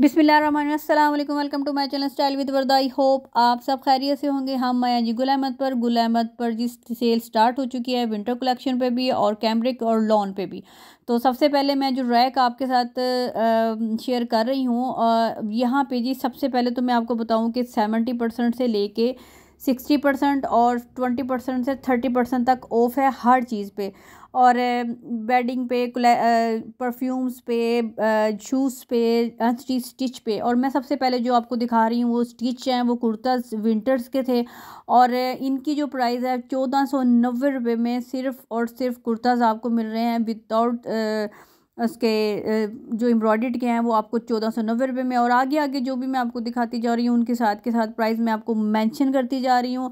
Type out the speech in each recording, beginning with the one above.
बिसमिल्लाम welcome to my channel style with Warda I hope आप सब खैरियत से होंगे हम हाँ, मैं जी गुल अहमद पर गुल अहमद पर जिस सेल स्टार्ट हो चुकी है विंटर कलेक्शन पे भी और कैमरिक और लॉन पे भी तो सबसे पहले मैं जो रैक आपके साथ शेयर कर रही हूँ यहाँ पे जी सबसे पहले तो मैं आपको बताऊँ कि सेवेंटी परसेंट से लेके सिक्सटी परसेंट और ट्वेंटी परसेंट से थर्टी परसेंट तक ऑफ़ है हर चीज़ पे और बेडिंग पे परफ्यूम्स पे शूज़ पे स्टिच पे और मैं सबसे पहले जो आपको दिखा रही हूँ वो स्टिच हैं वो कुर्ताज विंटर्स के थे और इनकी जो प्राइस है चौदह सौ नब्बे रुपये में सिर्फ़ और सिर्फ कुर्ताज आपको मिल रहे हैं विदाउट उसके जो एम्ब्रॉयड के हैं वो आपको चौदह सौ नब्बे रुपये में और आगे आगे जो भी मैं आपको दिखाती जा रही हूँ उनके साथ के साथ प्राइस मैं आपको मेंशन करती जा रही हूँ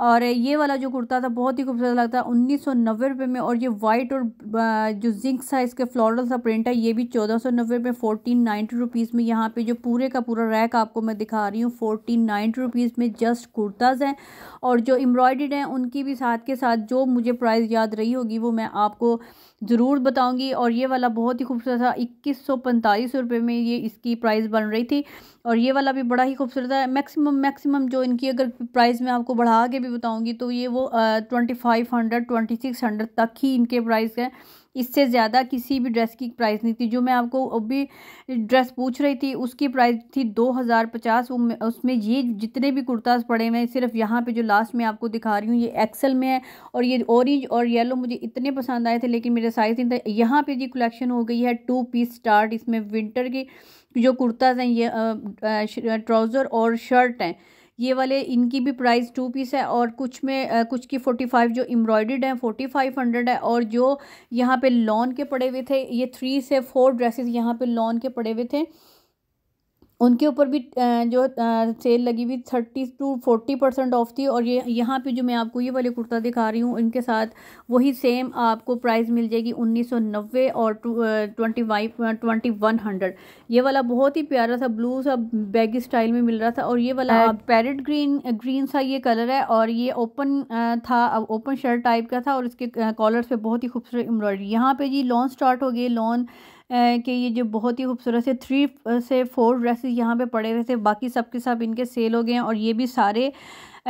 और ये वाला जो कुर्ता था बहुत ही खूबसूरत लगता है उन्नीस सौ नब्बे रुपये में और ये वाइट और जो जिंक सा इसके फ्लोरल सा प्रिंट है ये भी चौदह सौ नब्बे में फोर्टीन नाइन्टी रुपीज़ में यहाँ पे जो पूरे का पूरा रैक आपको मैं दिखा रही हूँ फोर्टीन नाइन्टी रुपीज़ में जस्ट कुर्ताज़ हैं और जो एम्ब्रॉयड हैं उनकी भी साथ के साथ जो मुझे प्राइस याद रही होगी वो मैं आपको ज़रूर बताऊंगी और ये वाला बहुत ही खूबसूरत था इक्कीस सौ पैंतालीस रुपये में ये इसकी प्राइस बन रही थी और ये वाला भी बड़ा ही खूबसूरत है मैक्सिमम मैक्सिमम जो इनकी अगर प्राइस में आपको बढ़ा के भी बताऊंगी तो ये वो twenty five hundred twenty six hundred तक ही इनके प्राइस हैं इससे ज़्यादा किसी भी ड्रेस की प्राइस नहीं थी जो मैं आपको अभी ड्रेस पूछ रही थी उसकी प्राइस थी दो हज़ार पचास उसमें ये जितने भी कुर्ताज़ पड़े मैं सिर्फ यहाँ पे जो लास्ट में आपको दिखा रही हूँ ये एक्सल में है और ये ऑरेंज और येलो मुझे इतने पसंद आए थे लेकिन मेरे साइज़ नहीं था यहाँ पर ये कलेक्शन हो गई है टू पीस स्टार्ट इसमें विंटर के जो कुर्ताज़ हैं ये ट्राउज़र और शर्ट हैं ये वाले इनकी भी प्राइस टू पीस है और कुछ में कुछ की फ़ोर्टी फाइव जो एम्ब्रॉयड है फ़ोर्टी फाइव हंड्रेड है और जो यहाँ पे लॉन के पड़े हुए थे ये थ्री से फोर ड्रेसेस यहाँ पे लॉन के पड़े हुए थे उनके ऊपर भी जो सेल लगी हुई thirty two forty percent off थी और ये यहाँ पे जो मैं आपको ये वाले कुर्ता दिखा रही हूँ इनके साथ वही सेम आपको प्राइस मिल जाएगी उन्नीस सौ नब्बे और twenty five twenty one hundred ये वाला बहुत ही प्यारा सा ब्लू सा बैगी स्टाइल में मिल रहा था और ये वाला पैरेट ग्रीन ग्रीन सा ये कलर है और ये ओपन था ओपन शर्ट टाइप का था और इसके कॉलर्स पर बहुत ही खूबसूरत एम्ब्रॉयडरी यहाँ पर जी लॉन स्टार्ट हो गए लॉन कि ये जो बहुत ही खूबसूरत से थ्री से फोर ड्रेसेस यहाँ पे पड़े हुए थे बाकी सब के सब इनके सेल हो गए हैं और ये भी सारे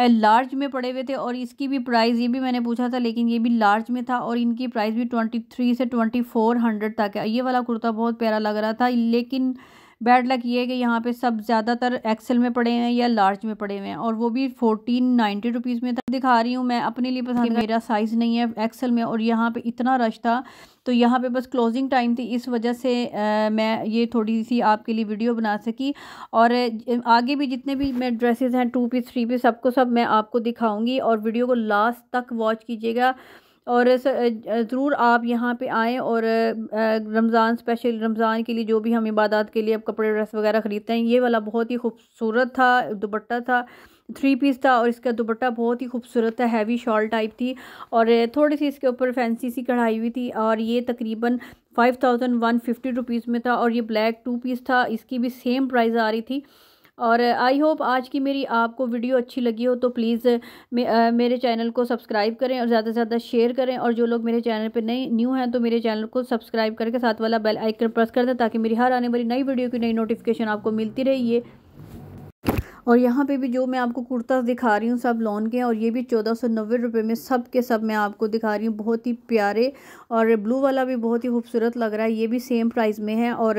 लार्ज में पड़े हुए थे और इसकी भी प्राइस ये भी मैंने पूछा था लेकिन ये भी लार्ज में था और इनकी प्राइस भी ट्वेंटी थ्री से ट्वेंटी फोर हंड्रेड तक है ये वाला कुर्ता बहुत प्यारा लग रहा था लेकिन बैड लक ये है कि यहाँ पे सब ज़्यादातर एक्सेल में पड़े हैं या लार्ज में पड़े हुए हैं और वो भी फोर्टीन नाइन्टी रुपीज़ में था दिखा रही हूँ मैं अपने लिए पसंद मेरा साइज़ नहीं है एक्सेल में और यहाँ पे इतना रश था तो यहाँ पे बस क्लोजिंग टाइम थी इस वजह से आ, मैं ये थोड़ी सी आपके लिए वीडियो बना सकी और आगे भी जितने भी मैं ड्रेसेज हैं टू पीस थ्री पीस सबको सब मैं आपको दिखाऊँगी और वीडियो को लास्ट तक वॉच कीजिएगा और ज़रूर आप यहाँ पे आएँ और रमज़ान स्पेशल रमज़ान के लिए जो भी हम इबादत के लिए अब कपड़े ड्रेस वगैरह ख़रीदते हैं ये वाला बहुत ही खूबसूरत था दुपट्टा था थ्री पीस था और इसका दुपट्टा बहुत ही खूबसूरत था हैवी शॉल टाइप थी और थोड़ी सी इसके ऊपर फैंसी सी कढ़ाई हुई थी और ये तकरीबन five thousand one fifty rupees में था और ये ब्लैक टू पीस था इसकी भी सेम प्राइस आ रही थी और आई होप आज की मेरी आपको वीडियो अच्छी लगी हो तो प्लीज़ मे, मेरे चैनल को सब्सक्राइब करें और ज़्यादा से ज़्यादा शेयर करें और जो लोग मेरे चैनल पर नए न्यू हैं तो मेरे चैनल को सब्सक्राइब करके साथ वाला बेल आइकन प्रेस कर दें ताकि मेरी हर आने वाली नई वीडियो की नई नोटिफिकेशन आपको मिलती रहिए और यहाँ पे भी जो मैं आपको कुर्ता दिखा रही हूँ सब लॉन के हैं और ये भी चौदह सौ नब्बे रुपये में सब के सब मैं आपको दिखा रही हूँ बहुत ही प्यारे और ब्लू वाला भी बहुत ही खूबसूरत लग रहा है ये भी सेम प्राइस में है और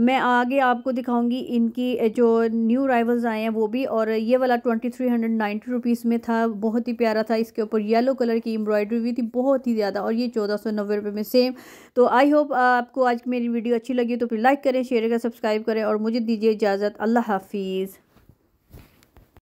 मैं आगे आपको दिखाऊंगी इनकी जो न्यू राइवल्स आए हैं वो भी और ये वाला twenty three hundred ninety rupees में था बहुत ही प्यारा था इसके ऊपर येलो कलर की एम्ब्रॉयडरी भी थी बहुत ही ज़्यादा और ये चौदह सौ नब्बे रुपये में सेम तो आई होप आपको आज मेरी वीडियो अच्छी लगी तो फिर लाइक करें शेयर करें सब्सक्राइब करें और मुझे दीजिए इजाज़त अल्लाह हाफिज़